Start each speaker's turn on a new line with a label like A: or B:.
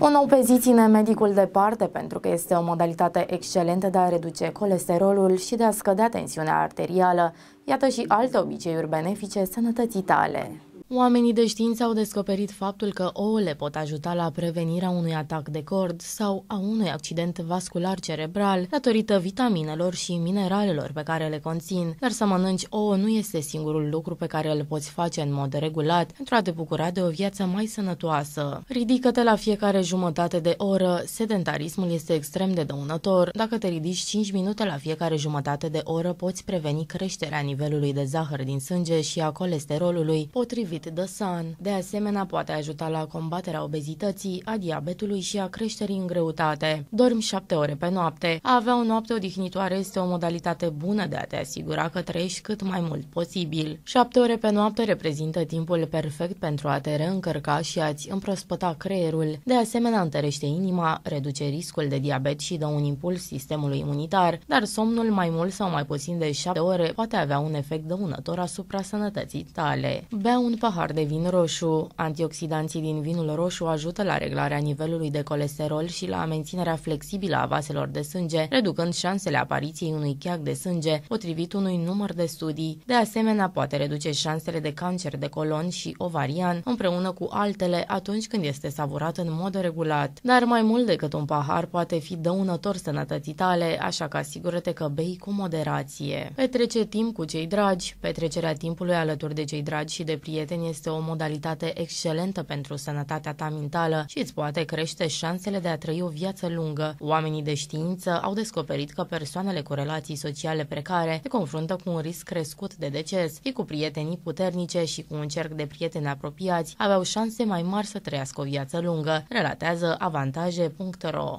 A: O nouă pe zi ține medicul departe pentru că este o modalitate excelentă de a reduce colesterolul și de a scădea tensiunea arterială. Iată și alte obiceiuri benefice sănătății tale. Oamenii de știință au descoperit faptul că ouăle pot ajuta la prevenirea unui atac de cord sau a unui accident vascular cerebral datorită vitaminelor și mineralelor pe care le conțin, dar să mănânci ouă nu este singurul lucru pe care îl poți face în mod regulat pentru a te bucura de o viață mai sănătoasă. Ridică-te la fiecare jumătate de oră, sedentarismul este extrem de dăunător. Dacă te ridici 5 minute la fiecare jumătate de oră, poți preveni creșterea nivelului de zahăr din sânge și a colesterolului potrivit potrivit The Sun. De asemenea, poate ajuta la combaterea obezității, a diabetului și a creșterii în greutate. Dormi șapte ore pe noapte. A avea o noapte odihnitoare este o modalitate bună de a te asigura că trăiești cât mai mult posibil. Șapte ore pe noapte reprezintă timpul perfect pentru a te reîncărca și a-ți împrospăta creierul. De asemenea, întărește inima, reduce riscul de diabet și dă un impuls sistemului imunitar, dar somnul mai mult sau mai puțin de șapte ore poate avea un efect dăunător asupra sănătății tale. Bea un pahar de vin roșu. Antioxidanții din vinul roșu ajută la reglarea nivelului de colesterol și la menținerea flexibilă a vaselor de sânge, reducând șansele apariției unui cheac de sânge, potrivit unui număr de studii. De asemenea, poate reduce șansele de cancer de colon și ovarian, împreună cu altele, atunci când este savurat în mod regulat. Dar mai mult decât un pahar poate fi dăunător sănătății tale, așa că asigură-te că bei cu moderație. Petrece timp cu cei dragi. Petrecerea timpului alături de cei dragi și de prieteni prieteni este o modalitate excelentă pentru sănătatea ta mentală și îți poate crește șansele de a trăi o viață lungă. Oamenii de știință au descoperit că persoanele cu relații sociale precare se confruntă cu un risc crescut de deces și cu prietenii puternice și cu un cerc de prieteni apropiați aveau șanse mai mari să trăiască o viață lungă, relatează avantaje.ro.